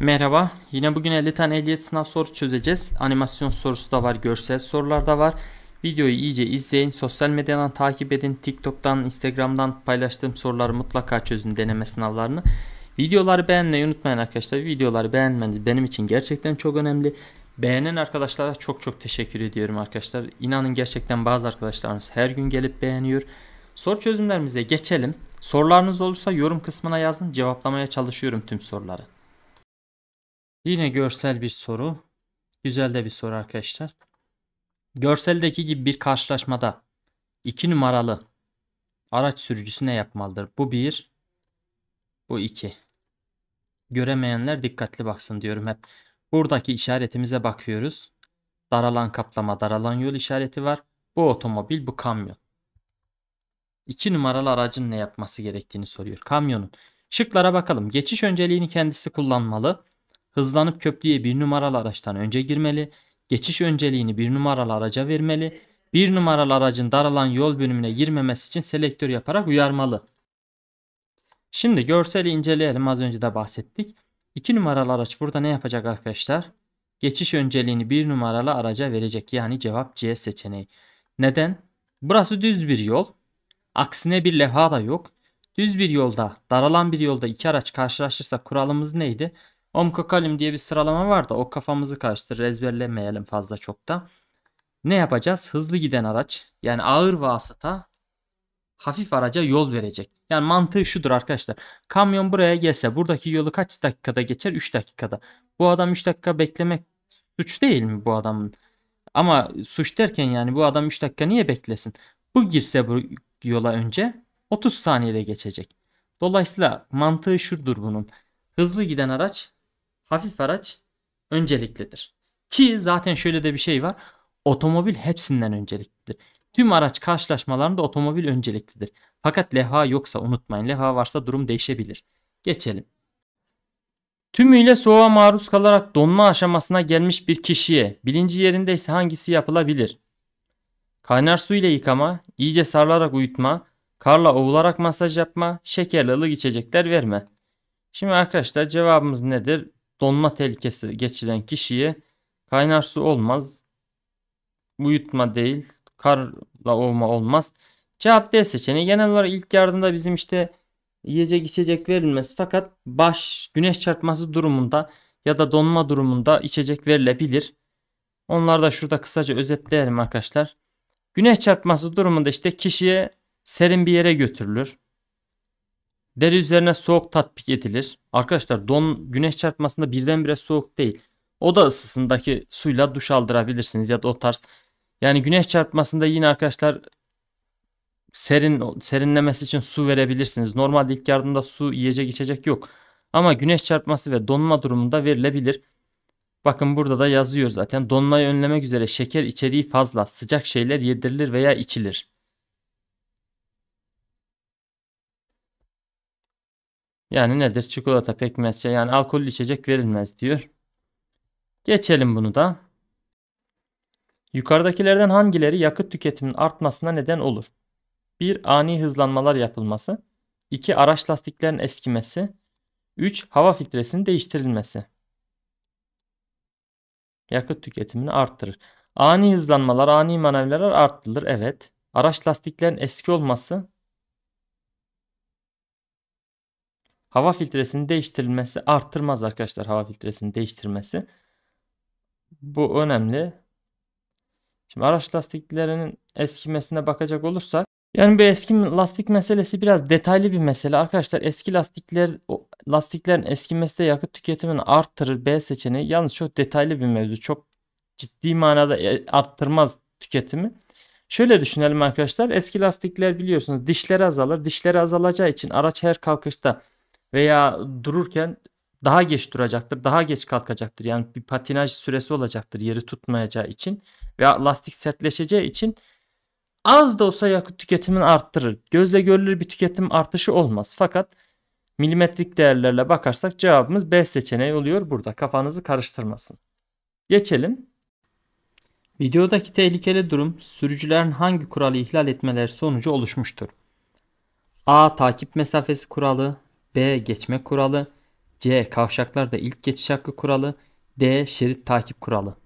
Merhaba, yine bugün 50 tane ehliyet sınav sorusu çözeceğiz. Animasyon sorusu da var, görsel sorular da var. Videoyu iyice izleyin, sosyal medyadan takip edin, TikTok'tan, Instagram'dan paylaştığım soruları mutlaka çözün deneme sınavlarını. Videoları beğenmeyi unutmayın arkadaşlar. Videoları beğenmeniz benim için gerçekten çok önemli. Beğenen arkadaşlara çok çok teşekkür ediyorum arkadaşlar. İnanın gerçekten bazı arkadaşlarınız her gün gelip beğeniyor. Soru çözümlerimize geçelim. Sorularınız olursa yorum kısmına yazın. Cevaplamaya çalışıyorum tüm soruları. Yine görsel bir soru. Güzel de bir soru arkadaşlar. Görseldeki gibi bir karşılaşmada 2 numaralı araç sürücüsü ne yapmalıdır? Bu 1, bu 2. Göremeyenler dikkatli baksın diyorum hep. Buradaki işaretimize bakıyoruz. Daralan kaplama, daralan yol işareti var. Bu otomobil, bu kamyon. 2 numaralı aracın ne yapması gerektiğini soruyor. Kamyonun. Şıklara bakalım. Geçiş önceliğini kendisi kullanmalı hızlanıp köprüye bir numaralı araçtan önce girmeli, geçiş önceliğini bir numaralı araca vermeli, bir numaralı aracın daralan yol bölümüne girmemesi için selektör yaparak uyarmalı. Şimdi görseli inceleyelim az önce de bahsettik. 2 numaralı araç burada ne yapacak arkadaşlar? Geçiş önceliğini bir numaralı araca verecek yani cevap C seçeneği. Neden? Burası düz bir yol. Aksine bir levha da yok. Düz bir yolda, daralan bir yolda iki araç karşılaşırsa kuralımız neydi? Omkokalim diye bir sıralama var da o kafamızı karıştırır ezberlemeyelim fazla çok da. Ne yapacağız? Hızlı giden araç yani ağır vasıta hafif araca yol verecek. Yani mantığı şudur arkadaşlar. Kamyon buraya gelse buradaki yolu kaç dakikada geçer? 3 dakikada. Bu adam 3 dakika beklemek suç değil mi bu adamın? Ama suç derken yani bu adam 3 dakika niye beklesin? Bu girse bu yola önce 30 saniyede geçecek. Dolayısıyla mantığı şudur bunun. Hızlı giden araç hafif araç önceliklidir. Ki zaten şöyle de bir şey var. Otomobil hepsinden önceliklidir. Tüm araç karşılaşmalarında otomobil önceliklidir. Fakat levha yoksa unutmayın levha varsa durum değişebilir. Geçelim. Tümüyle soğuğa maruz kalarak donma aşamasına gelmiş bir kişiye bilinci yerindeyse hangisi yapılabilir? Kaynar su ile yıkama, iyice sarılarak uyutma, karla ovularak masaj yapma, şekerli ılık içecekler verme. Şimdi arkadaşlar cevabımız nedir? donma tehlikesi geçiren kişiye kaynar su olmaz. Uyutma değil, karla olma olmaz. Cevap D seçeneği. Genel olarak ilk yardımda bizim işte yiyecek içecek verilmez. fakat baş güneş çarpması durumunda ya da donma durumunda içecek verilebilir. Onları da şurada kısaca özetleyelim arkadaşlar. Güneş çarpması durumunda işte kişiye serin bir yere götürülür. Deri üzerine soğuk tatbik edilir. Arkadaşlar don güneş çarpmasında birdenbire soğuk değil. Oda ısısındaki suyla duş aldırabilirsiniz ya da o tarz. Yani güneş çarpmasında yine arkadaşlar serin serinlemesi için su verebilirsiniz. Normalde ilk yardımda su yiyecek içecek yok. Ama güneş çarpması ve donma durumunda verilebilir. Bakın burada da yazıyor zaten. Donmayı önlemek üzere şeker içeriği fazla sıcak şeyler yedirilir veya içilir. Yani nedir? Çikolata, pekmezçe yani alkollü içecek verilmez diyor. Geçelim bunu da. Yukarıdakilerden hangileri yakıt tüketiminin artmasına neden olur? 1. Ani hızlanmalar yapılması. 2. Araç lastiklerin eskimesi. 3. Hava filtresinin değiştirilmesi. Yakıt tüketimini arttırır. Ani hızlanmalar, ani manevralar arttırılır. Evet. Araç lastiklerin eski olması Hava filtresinin değiştirilmesi arttırmaz arkadaşlar hava filtresinin değiştirilmesi Bu önemli. Şimdi araç lastiklerinin eskimesine bakacak olursak yani bu eski lastik meselesi biraz detaylı bir mesele arkadaşlar. Eski lastikler lastiklerin eskimesi de yakıt tüketimini arttırır B seçeneği. Yalnız çok detaylı bir mevzu. Çok ciddi manada e, arttırmaz tüketimi. Şöyle düşünelim arkadaşlar. Eski lastikler biliyorsunuz dişleri azalır. Dişleri azalacağı için araç her kalkışta veya dururken daha geç duracaktır, daha geç kalkacaktır. Yani bir patinaj süresi olacaktır yeri tutmayacağı için veya lastik sertleşeceği için az da olsa yakıt tüketimini arttırır. Gözle görülür bir tüketim artışı olmaz. Fakat milimetrik değerlerle bakarsak cevabımız B seçeneği oluyor burada. Kafanızı karıştırmasın. Geçelim. Videodaki tehlikeli durum sürücülerin hangi kuralı ihlal etmeleri sonucu oluşmuştur? A. Takip mesafesi kuralı B. Geçme kuralı C. Kavşaklarda ilk geçiş hakkı kuralı D. Şerit takip kuralı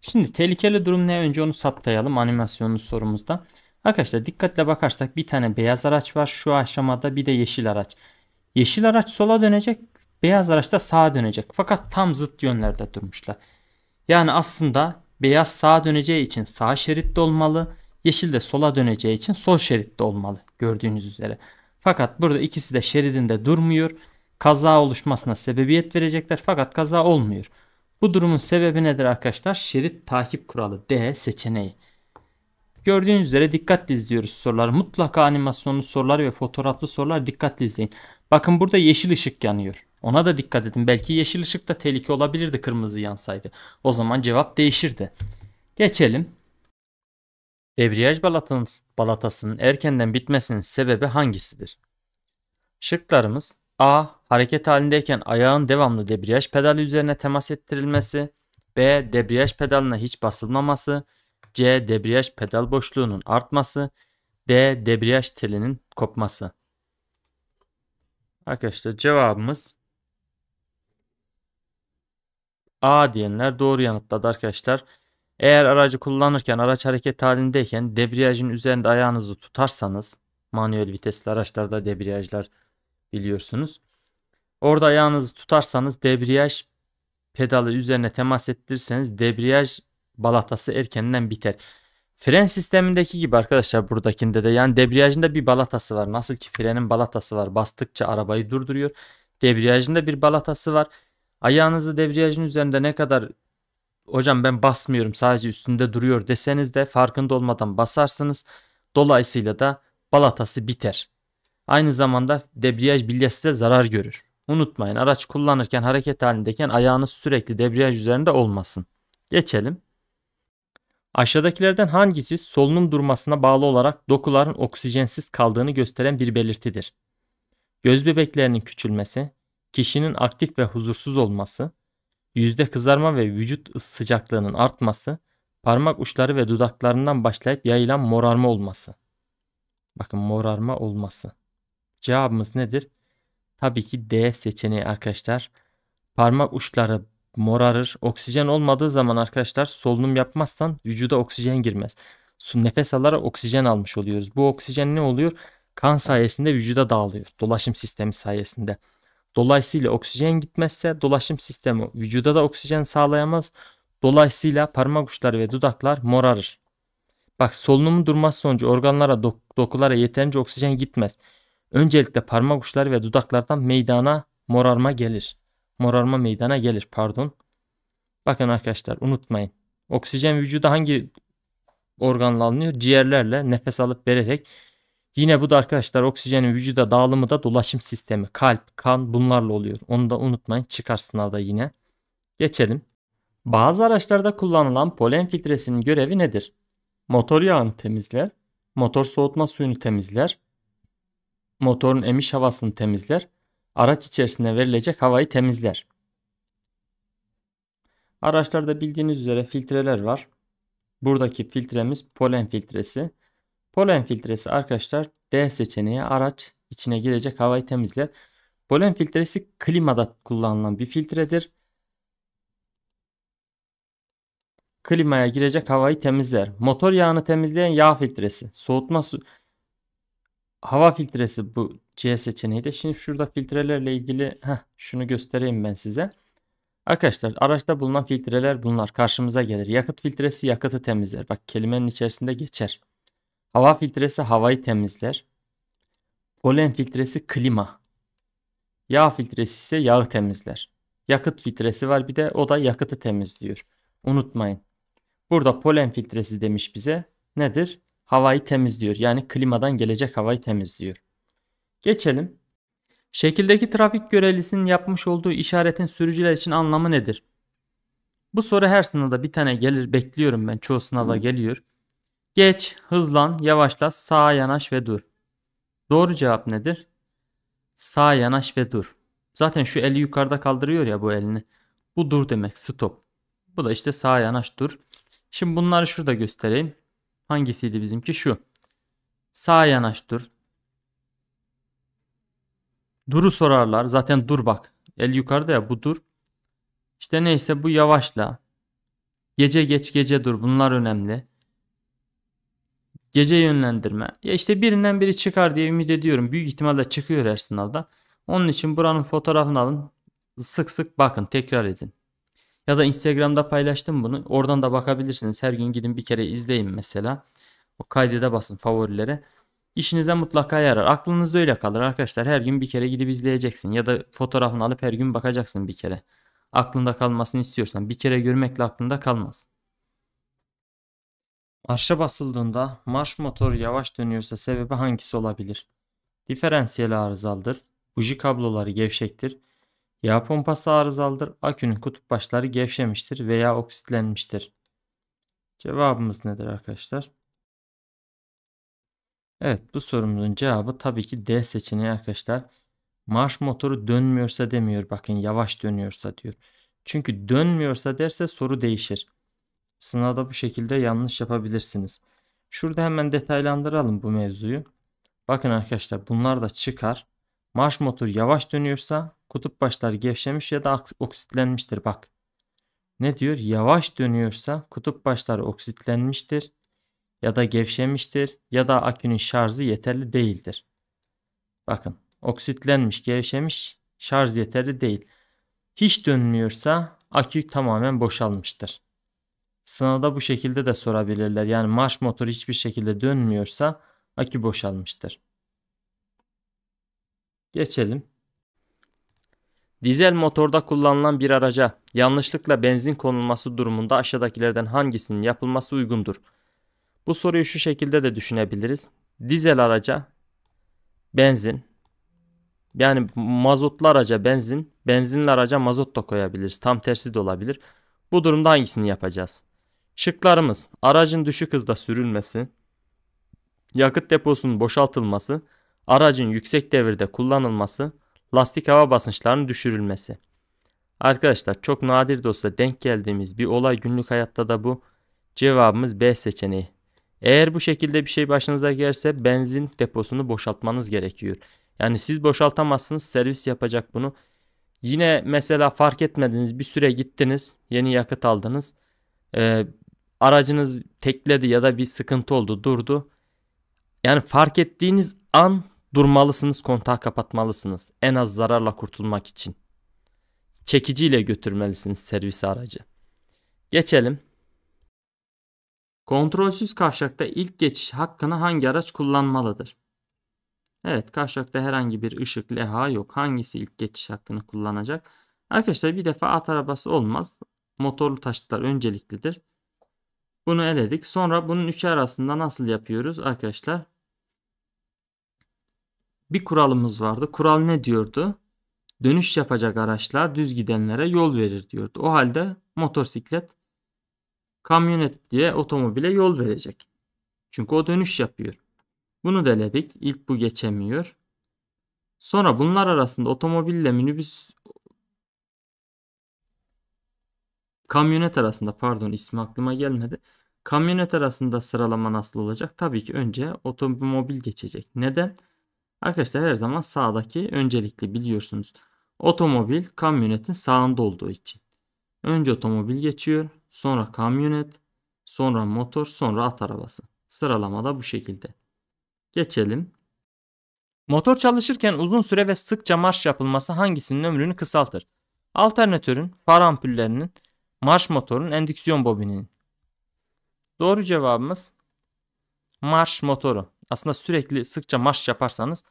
Şimdi tehlikeli durum ne önce onu saptayalım animasyonlu sorumuzda. Arkadaşlar dikkatle bakarsak bir tane beyaz araç var şu aşamada bir de yeşil araç. Yeşil araç sola dönecek beyaz araç da sağa dönecek fakat tam zıt yönlerde durmuşlar. Yani aslında beyaz sağa döneceği için sağ şeritte olmalı yeşil de sola döneceği için sol şeritte olmalı gördüğünüz üzere. Fakat burada ikisi de şeridinde durmuyor. Kaza oluşmasına sebebiyet verecekler fakat kaza olmuyor. Bu durumun sebebi nedir arkadaşlar? Şerit takip kuralı D seçeneği. Gördüğünüz üzere dikkatli izliyoruz soruları. Mutlaka animasyonlu sorular ve fotoğraflı sorular dikkatli izleyin. Bakın burada yeşil ışık yanıyor. Ona da dikkat edin. Belki yeşil ışık da tehlike olabilirdi kırmızı yansaydı. O zaman cevap değişirdi. Geçelim. Debriyaj balatasının erkenden bitmesinin sebebi hangisidir? Şıklarımız A. Hareket halindeyken ayağın devamlı debriyaj pedali üzerine temas ettirilmesi. B. Debriyaj pedalına hiç basılmaması. C. Debriyaj pedal boşluğunun artması. D. Debriyaj telinin kopması. Arkadaşlar cevabımız A diyenler doğru yanıtladı arkadaşlar. Eğer aracı kullanırken araç hareket halindeyken debriyajın üzerinde ayağınızı tutarsanız manuel vitesli araçlarda debriyajlar biliyorsunuz. Orada ayağınızı tutarsanız debriyaj pedalı üzerine temas ettirirseniz debriyaj balatası erkenden biter. Fren sistemindeki gibi arkadaşlar buradakinde de yani debriyajında bir balatası var. Nasıl ki frenin balatası var bastıkça arabayı durduruyor. Debriyajında bir balatası var. Ayağınızı debriyajın üzerinde ne kadar hocam ben basmıyorum sadece üstünde duruyor deseniz de farkında olmadan basarsınız. Dolayısıyla da balatası biter. Aynı zamanda debriyaj bilyası da zarar görür. Unutmayın araç kullanırken hareket halindeyken ayağınız sürekli debriyaj üzerinde olmasın. Geçelim. Aşağıdakilerden hangisi solunum durmasına bağlı olarak dokuların oksijensiz kaldığını gösteren bir belirtidir? Göz bebeklerinin küçülmesi, kişinin aktif ve huzursuz olması, yüzde kızarma ve vücut ısı sıcaklığının artması, parmak uçları ve dudaklarından başlayıp yayılan morarma olması. Bakın morarma olması. Cevabımız nedir? Tabii ki D seçeneği arkadaşlar. Parmak uçları morarır. Oksijen olmadığı zaman arkadaşlar solunum yapmazsan vücuda oksijen girmez. Su nefes alarak oksijen almış oluyoruz. Bu oksijen ne oluyor? Kan sayesinde vücuda dağılıyor. Dolaşım sistemi sayesinde. Dolayısıyla oksijen gitmezse dolaşım sistemi vücuda da oksijen sağlayamaz. Dolayısıyla parmak uçları ve dudaklar morarır. Bak solunumun durması sonucu organlara dok dokulara yeterince oksijen gitmez. Öncelikle parmak uçları ve dudaklardan meydana morarma gelir. Morarma meydana gelir pardon. Bakın arkadaşlar unutmayın. Oksijen vücuda hangi organla alınıyor? Ciğerlerle nefes alıp vererek Yine bu da arkadaşlar oksijenin vücuda dağılımı da dolaşım sistemi, kalp, kan bunlarla oluyor. Onu da unutmayın çıkar sınavda yine. Geçelim. Bazı araçlarda kullanılan polen filtresinin görevi nedir? Motor yağını temizler, motor soğutma suyunu temizler, motorun emiş havasını temizler, araç içerisine verilecek havayı temizler. Araçlarda bildiğiniz üzere filtreler var. Buradaki filtremiz polen filtresi. Polen filtresi arkadaşlar D seçeneği araç içine girecek havayı temizler. Polen filtresi klimada kullanılan bir filtredir. Klimaya girecek havayı temizler. Motor yağını temizleyen yağ filtresi. Soğutma su hava filtresi bu C seçeneği de. Şimdi şurada filtrelerle ilgili heh, şunu göstereyim ben size. Arkadaşlar araçta bulunan filtreler bunlar. Karşımıza gelir. Yakıt filtresi yakıtı temizler. Bak kelimenin içerisinde geçer. Hava filtresi havayı temizler. Polen filtresi klima. Yağ filtresi ise yağı temizler. Yakıt filtresi var bir de o da yakıtı temizliyor. Unutmayın. Burada polen filtresi demiş bize. Nedir? Havayı temizliyor. Yani klimadan gelecek havayı temizliyor. Geçelim. Şekildeki trafik görevlisinin yapmış olduğu işaretin sürücüler için anlamı nedir? Bu soru her sınavda bir tane gelir bekliyorum ben çoğu sınavda geliyor. Geç, hızlan, yavaşla, sağa yanaş ve dur. Doğru cevap nedir? Sağa yanaş ve dur. Zaten şu eli yukarıda kaldırıyor ya bu elini. Bu dur demek stop. Bu da işte sağa yanaş dur. Şimdi bunları şurada göstereyim. Hangisiydi bizimki? Şu. Sağa yanaş dur. Duru sorarlar. Zaten dur bak. El yukarıda ya bu dur. İşte neyse bu yavaşla. Gece geç gece dur. Bunlar önemli. Gece yönlendirme. Ya işte birinden biri çıkar diye ümit ediyorum. Büyük ihtimalle çıkıyor her sınavda. Onun için buranın fotoğrafını alın. Sık sık bakın tekrar edin. Ya da Instagram'da paylaştım bunu. Oradan da bakabilirsiniz. Her gün gidin bir kere izleyin mesela. O kaydede basın favorilere. İşinize mutlaka yarar. Aklınızda öyle kalır arkadaşlar. Her gün bir kere gidip izleyeceksin. Ya da fotoğrafını alıp her gün bakacaksın bir kere. Aklında kalmasını istiyorsan. Bir kere görmekle aklında kalmaz. Marşa basıldığında marş motoru yavaş dönüyorsa sebebi hangisi olabilir? Diferansiyel arızalıdır. Buji kabloları gevşektir. Yağ pompası arızalıdır. Akünün kutup başları gevşemiştir veya oksitlenmiştir. Cevabımız nedir arkadaşlar? Evet bu sorumuzun cevabı tabii ki D seçeneği arkadaşlar. Marş motoru dönmüyorsa demiyor. Bakın yavaş dönüyorsa diyor. Çünkü dönmüyorsa derse soru değişir. Sınavda bu şekilde yanlış yapabilirsiniz. Şurada hemen detaylandıralım bu mevzuyu. Bakın arkadaşlar bunlar da çıkar. Marş motor yavaş dönüyorsa kutup başları gevşemiş ya da oksitlenmiştir bak. Ne diyor? Yavaş dönüyorsa kutup başları oksitlenmiştir ya da gevşemiştir ya da akünün şarjı yeterli değildir. Bakın oksitlenmiş, gevşemiş, şarj yeterli değil. Hiç dönmüyorsa akü tamamen boşalmıştır. Sınavda bu şekilde de sorabilirler. Yani marş motoru hiçbir şekilde dönmüyorsa akü boşalmıştır. Geçelim. Dizel motorda kullanılan bir araca yanlışlıkla benzin konulması durumunda aşağıdakilerden hangisinin yapılması uygundur? Bu soruyu şu şekilde de düşünebiliriz. Dizel araca benzin yani mazotlu araca benzin, benzinli araca mazot da koyabiliriz. Tam tersi de olabilir. Bu durumda hangisini yapacağız? Şıklarımız aracın düşük hızda sürülmesi, yakıt deposunun boşaltılması, aracın yüksek devirde kullanılması, lastik hava basınçlarının düşürülmesi. Arkadaşlar çok nadir de olsa denk geldiğimiz bir olay günlük hayatta da bu. Cevabımız B seçeneği. Eğer bu şekilde bir şey başınıza gelirse benzin deposunu boşaltmanız gerekiyor. Yani siz boşaltamazsınız servis yapacak bunu. Yine mesela fark etmediniz bir süre gittiniz yeni yakıt aldınız. Ee, aracınız tekledi ya da bir sıkıntı oldu durdu. Yani fark ettiğiniz an durmalısınız kontağı kapatmalısınız en az zararla kurtulmak için. Çekiciyle götürmelisiniz servis aracı. Geçelim. Kontrolsüz kavşakta ilk geçiş hakkını hangi araç kullanmalıdır? Evet kavşakta herhangi bir ışık leha yok. Hangisi ilk geçiş hakkını kullanacak? Arkadaşlar bir defa at arabası olmaz. Motorlu taşıtlar önceliklidir. Bunu eledik. Sonra bunun üçü arasında nasıl yapıyoruz arkadaşlar? Bir kuralımız vardı. Kural ne diyordu? Dönüş yapacak araçlar düz gidenlere yol verir diyordu. O halde motosiklet kamyonet diye otomobile yol verecek. Çünkü o dönüş yapıyor. Bunu deledik. İlk bu geçemiyor. Sonra bunlar arasında otomobille minibüs kamyonet arasında pardon ismi aklıma gelmedi. Kamyonet arasında sıralama nasıl olacak? Tabii ki önce otomobil geçecek. Neden? Arkadaşlar her zaman sağdaki öncelikli biliyorsunuz. Otomobil kamyonetin sağında olduğu için. Önce otomobil geçiyor, sonra kamyonet, sonra motor, sonra at arabası. Sıralama da bu şekilde. Geçelim. Motor çalışırken uzun süre ve sıkça marş yapılması hangisinin ömrünü kısaltır? Alternatörün, far ampullerinin, marş motorun, endüksiyon bobininin. Doğru cevabımız marş motoru. Aslında sürekli sıkça marş yaparsanız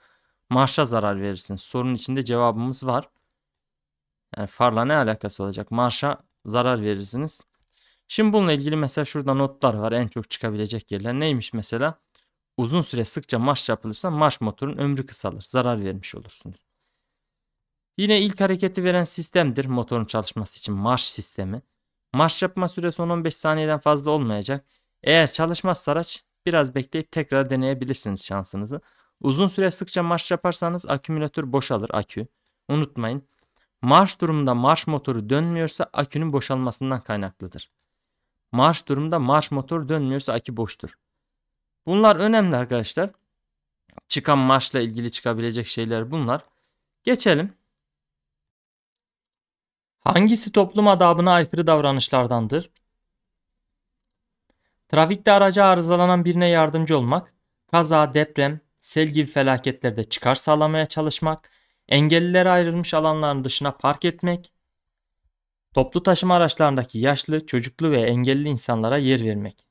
marşa zarar verirsiniz. Sorunun içinde cevabımız var. Yani e, farla ne alakası olacak? Marşa zarar verirsiniz. Şimdi bununla ilgili mesela şurada notlar var. En çok çıkabilecek yerler neymiş mesela? Uzun süre sıkça marş yapılırsa marş motorun ömrü kısalır. Zarar vermiş olursunuz. Yine ilk hareketi veren sistemdir motorun çalışması için marş sistemi. Marş yapma süresi 10-15 saniyeden fazla olmayacak. Eğer çalışmazsa araç biraz bekleyip tekrar deneyebilirsiniz şansınızı. Uzun süre sıkça marş yaparsanız akümülatör boşalır akü. Unutmayın marş durumunda marş motoru dönmüyorsa akünün boşalmasından kaynaklıdır. Marş durumda marş motoru dönmüyorsa akü boştur. Bunlar önemli arkadaşlar. Çıkan marşla ilgili çıkabilecek şeyler bunlar. Geçelim. Hangisi toplum adabına aykırı davranışlardandır? Trafikte araca arızalanan birine yardımcı olmak, kaza, deprem, sel gibi felaketlerde çıkar sağlamaya çalışmak, engellilere ayrılmış alanların dışına park etmek, toplu taşıma araçlarındaki yaşlı, çocuklu ve engelli insanlara yer vermek.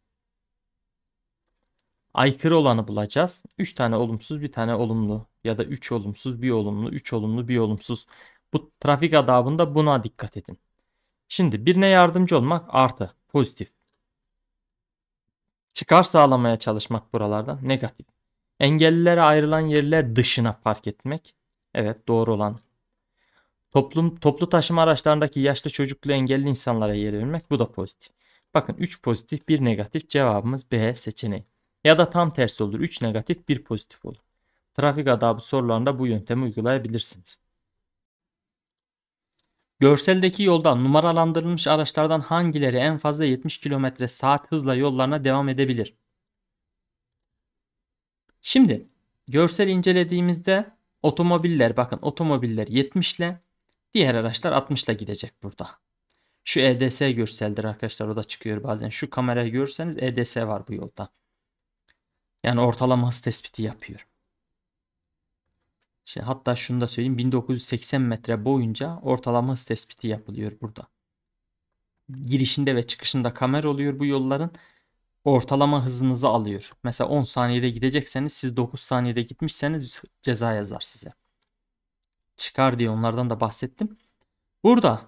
Aykırı olanı bulacağız. 3 tane olumsuz, bir tane olumlu ya da 3 olumsuz, bir olumlu, 3 olumlu, bir olumsuz bu trafik adabında buna dikkat edin. Şimdi birine yardımcı olmak artı, pozitif. Çıkar sağlamaya çalışmak buralardan negatif. Engellilere ayrılan yerler dışına park etmek. Evet doğru olan. Toplum, toplu taşıma araçlarındaki yaşlı çocuklu engelli insanlara yer vermek bu da pozitif. Bakın 3 pozitif 1 negatif cevabımız B seçeneği. Ya da tam tersi olur 3 negatif 1 pozitif olur. Trafik adabı sorularında bu yöntemi uygulayabilirsiniz. Görseldeki yolda numaralandırılmış araçlardan hangileri en fazla 70 km saat hızla yollarına devam edebilir? Şimdi görsel incelediğimizde otomobiller bakın otomobiller 70 ile diğer araçlar 60 ile gidecek burada. Şu EDS görseldir arkadaşlar o da çıkıyor bazen. Şu kamerayı görürseniz EDS var bu yolda. Yani ortalama hız tespiti yapıyor. İşte hatta şunu da söyleyeyim 1980 metre boyunca ortalama hız tespiti yapılıyor burada. Girişinde ve çıkışında kamera oluyor bu yolların. Ortalama hızınızı alıyor. Mesela 10 saniyede gidecekseniz siz 9 saniyede gitmişseniz ceza yazar size. Çıkar diye onlardan da bahsettim. Burada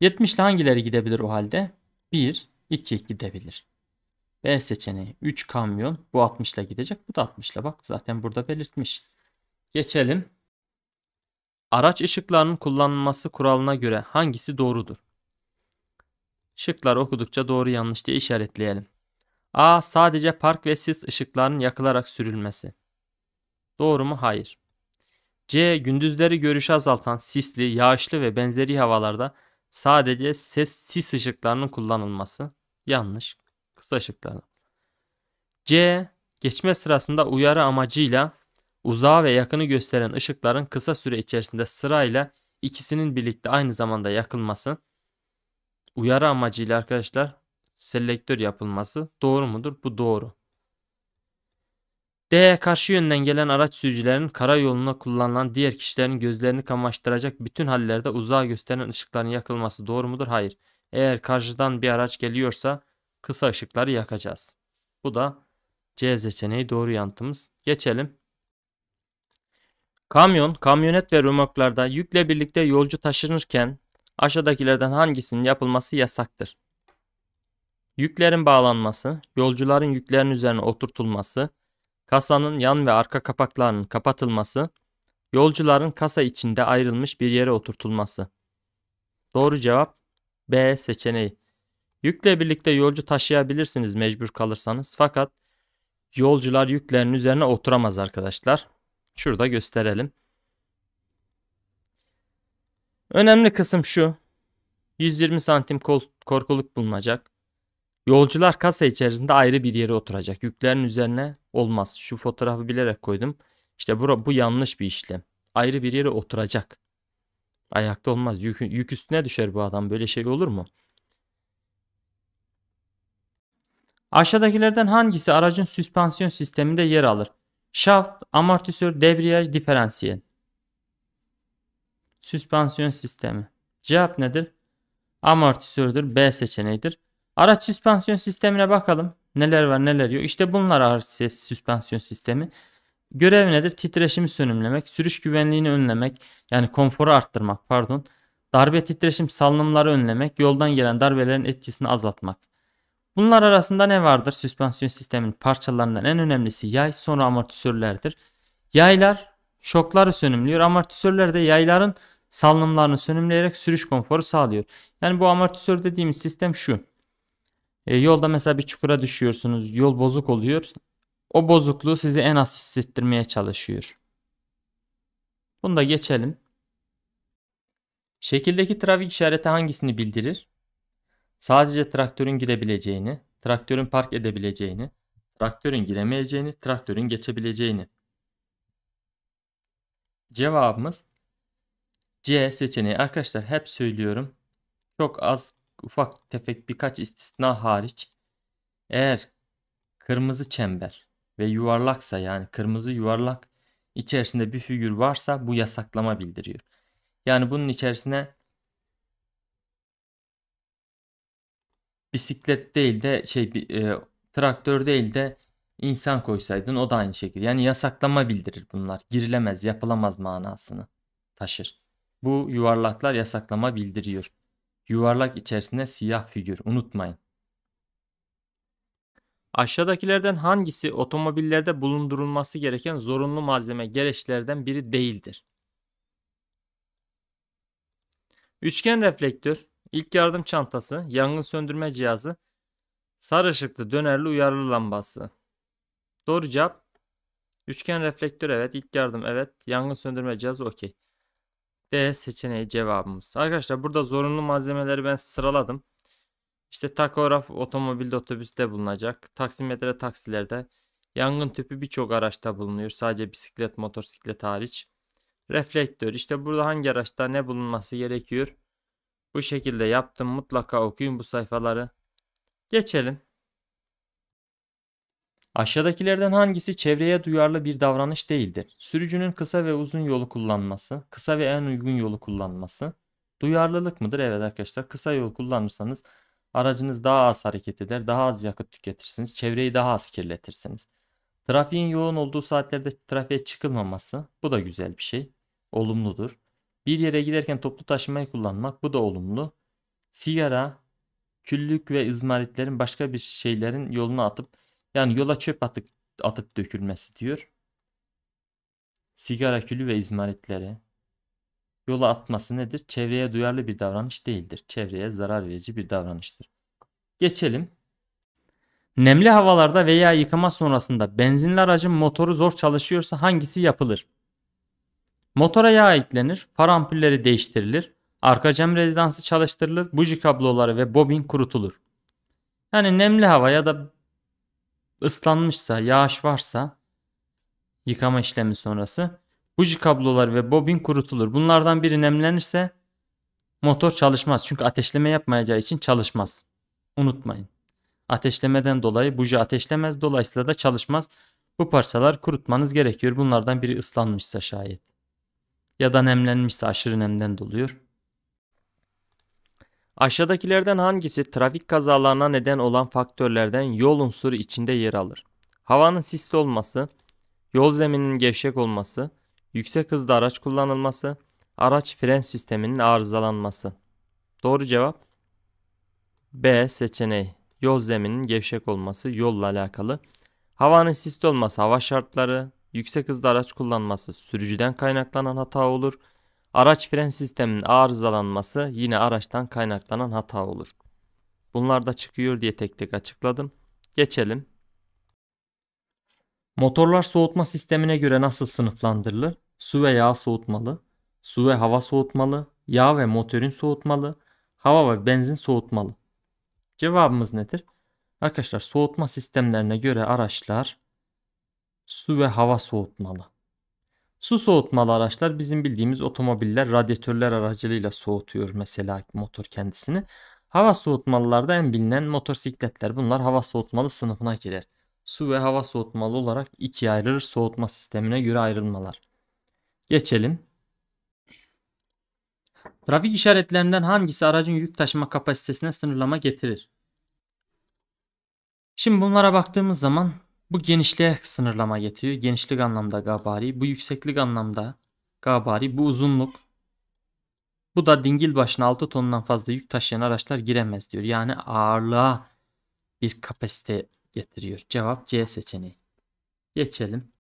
70 ile hangileri gidebilir o halde? 1, 2 gidebilir. B seçeneği 3 kamyon bu 60 ile gidecek bu da 60 ile bak zaten burada belirtmiş. Geçelim. Araç ışıklarının kullanılması kuralına göre hangisi doğrudur? Şıkları okudukça doğru yanlış diye işaretleyelim. A. Sadece park ve sis ışıklarının yakılarak sürülmesi. Doğru mu? Hayır. C. Gündüzleri görüşü azaltan sisli, yağışlı ve benzeri havalarda sadece ses sis ışıklarının kullanılması. Yanlış. Kısa ışıkların. C. Geçme sırasında uyarı amacıyla Uzağı ve yakını gösteren ışıkların kısa süre içerisinde sırayla ikisinin birlikte aynı zamanda yakılması uyarı amacıyla arkadaşlar selektör yapılması doğru mudur? Bu doğru. D'ye karşı yönden gelen araç sürücülerin karayoluna kullanılan diğer kişilerin gözlerini kamaştıracak bütün hallerde uzağa gösteren ışıkların yakılması doğru mudur? Hayır. Eğer karşıdan bir araç geliyorsa kısa ışıkları yakacağız. Bu da C seçeneği doğru yanıtımız. Geçelim Kamyon, kamyonet ve römorklarda yükle birlikte yolcu taşınırken aşağıdakilerden hangisinin yapılması yasaktır? Yüklerin bağlanması, yolcuların yüklerin üzerine oturtulması, kasanın yan ve arka kapaklarının kapatılması, yolcuların kasa içinde ayrılmış bir yere oturtulması. Doğru cevap B seçeneği. Yükle birlikte yolcu taşıyabilirsiniz mecbur kalırsanız fakat yolcular yüklerin üzerine oturamaz arkadaşlar. Şurada gösterelim. Önemli kısım şu. 120 santim kol, korkuluk bulunacak. Yolcular kasa içerisinde ayrı bir yere oturacak. Yüklerin üzerine olmaz. Şu fotoğrafı bilerek koydum. İşte bu, bu yanlış bir işlem. Ayrı bir yere oturacak. Ayakta olmaz. Yük, yük üstüne düşer bu adam. Böyle şey olur mu? Aşağıdakilerden hangisi aracın süspansiyon sisteminde yer alır? Şaft, amortisör, debriyaj, diferansiyel. Süspansiyon sistemi. Cevap nedir? Amortisördür. B seçeneğidir. Araç süspansiyon sistemine bakalım. Neler var neler yok. İşte bunlar araç süspansiyon sistemi. Görev nedir? Titreşimi sönümlemek, sürüş güvenliğini önlemek, yani konforu arttırmak pardon. Darbe titreşim salınımları önlemek, yoldan gelen darbelerin etkisini azaltmak. Bunlar arasında ne vardır? Süspansiyon sistemin parçalarından en önemlisi yay sonra amortisörlerdir. Yaylar şokları sönümlüyor. Amortisörler de yayların salınımlarını sönümleyerek sürüş konforu sağlıyor. Yani bu amortisör dediğimiz sistem şu. E, yolda mesela bir çukura düşüyorsunuz. Yol bozuk oluyor. O bozukluğu sizi en az hissettirmeye çalışıyor. Bunu da geçelim. Şekildeki trafik işareti hangisini bildirir? Sadece traktörün girebileceğini, traktörün park edebileceğini, traktörün giremeyeceğini, traktörün geçebileceğini. Cevabımız C seçeneği. Arkadaşlar hep söylüyorum. Çok az ufak tefek birkaç istisna hariç eğer kırmızı çember ve yuvarlaksa yani kırmızı yuvarlak içerisinde bir figür varsa bu yasaklama bildiriyor. Yani bunun içerisine bisiklet değil de şey e, traktör değil de insan koysaydın o da aynı şekilde. Yani yasaklama bildirir bunlar. Girilemez, yapılamaz manasını taşır. Bu yuvarlaklar yasaklama bildiriyor. Yuvarlak içerisinde siyah figür unutmayın. Aşağıdakilerden hangisi otomobillerde bulundurulması gereken zorunlu malzeme gereçlerden biri değildir? Üçgen reflektör, İlk yardım çantası, yangın söndürme cihazı, sarı ışıklı dönerli uyarılı lambası. Doğru cevap. Üçgen reflektör evet, ilk yardım evet, yangın söndürme cihazı okey. D seçeneği cevabımız. Arkadaşlar burada zorunlu malzemeleri ben sıraladım. İşte takograf otomobilde otobüste bulunacak. Taksimetre taksilerde. Yangın tüpü birçok araçta bulunuyor. Sadece bisiklet, motosiklet hariç. Reflektör. İşte burada hangi araçta ne bulunması gerekiyor? Bu şekilde yaptım. Mutlaka okuyun bu sayfaları. Geçelim. Aşağıdakilerden hangisi çevreye duyarlı bir davranış değildir? Sürücünün kısa ve uzun yolu kullanması, kısa ve en uygun yolu kullanması. Duyarlılık mıdır? Evet arkadaşlar kısa yol kullanırsanız aracınız daha az hareket eder, daha az yakıt tüketirsiniz, çevreyi daha az kirletirsiniz. Trafiğin yoğun olduğu saatlerde trafiğe çıkılmaması bu da güzel bir şey, olumludur. Bir yere giderken toplu taşımayı kullanmak bu da olumlu. Sigara, küllük ve izmaritlerin başka bir şeylerin yoluna atıp yani yola çöp atıp, atıp dökülmesi diyor. Sigara küllü ve izmaritleri yola atması nedir? Çevreye duyarlı bir davranış değildir. Çevreye zarar verici bir davranıştır. Geçelim. Nemli havalarda veya yıkama sonrasında benzinli aracın motoru zor çalışıyorsa hangisi yapılır? Motora yağ eklenir, far ampulleri değiştirilir, arka cam rezidansı çalıştırılır, buji kabloları ve bobin kurutulur. Yani nemli hava ya da ıslanmışsa, yağış varsa yıkama işlemi sonrası buji kabloları ve bobin kurutulur. Bunlardan biri nemlenirse motor çalışmaz. Çünkü ateşleme yapmayacağı için çalışmaz. Unutmayın. Ateşlemeden dolayı buji ateşlemez. Dolayısıyla da çalışmaz. Bu parçalar kurutmanız gerekiyor. Bunlardan biri ıslanmışsa şayet ya da nemlenmişse aşırı nemden doluyor. Aşağıdakilerden hangisi trafik kazalarına neden olan faktörlerden yol unsuru içinde yer alır? Havanın sisli olması, yol zeminin gevşek olması, yüksek hızda araç kullanılması, araç fren sisteminin arızalanması. Doğru cevap B seçeneği. Yol zeminin gevşek olması yolla alakalı. Havanın sisli olması hava şartları, yüksek hızda araç kullanması sürücüden kaynaklanan hata olur. Araç fren sisteminin arızalanması yine araçtan kaynaklanan hata olur. Bunlar da çıkıyor diye tek tek açıkladım. Geçelim. Motorlar soğutma sistemine göre nasıl sınıflandırılır? Su ve yağ soğutmalı, su ve hava soğutmalı, yağ ve motorun soğutmalı, hava ve benzin soğutmalı. Cevabımız nedir? Arkadaşlar soğutma sistemlerine göre araçlar su ve hava soğutmalı. Su soğutmalı araçlar bizim bildiğimiz otomobiller radyatörler aracılığıyla soğutuyor mesela motor kendisini. Hava soğutmalılarda en bilinen motosikletler bunlar hava soğutmalı sınıfına girer. Su ve hava soğutmalı olarak ikiye ayrılır soğutma sistemine göre ayrılmalar. Geçelim. Trafik işaretlerinden hangisi aracın yük taşıma kapasitesine sınırlama getirir? Şimdi bunlara baktığımız zaman bu genişliğe sınırlama getiriyor. Genişlik anlamda gabari. Bu yükseklik anlamda gabari. Bu uzunluk. Bu da dingil başına 6 tondan fazla yük taşıyan araçlar giremez diyor. Yani ağırlığa bir kapasite getiriyor. Cevap C seçeneği. Geçelim.